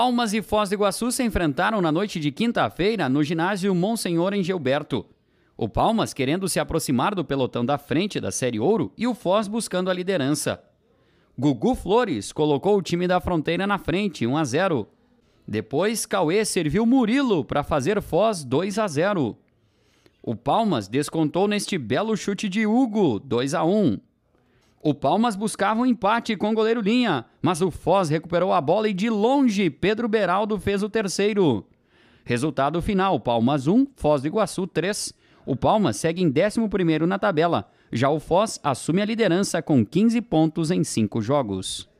Palmas e Foz do Iguaçu se enfrentaram na noite de quinta-feira no ginásio Monsenhor em Gilberto. O Palmas querendo se aproximar do pelotão da frente da Série Ouro e o Foz buscando a liderança. Gugu Flores colocou o time da fronteira na frente, 1 a 0. Depois, Cauê serviu Murilo para fazer Foz 2 a 0. O Palmas descontou neste belo chute de Hugo, 2 a 1. O Palmas buscava um empate com o goleiro Linha, mas o Foz recuperou a bola e de longe Pedro Beraldo fez o terceiro. Resultado final: Palmas 1, Foz do Iguaçu 3. O Palmas segue em 11 na tabela. Já o Foz assume a liderança com 15 pontos em 5 jogos.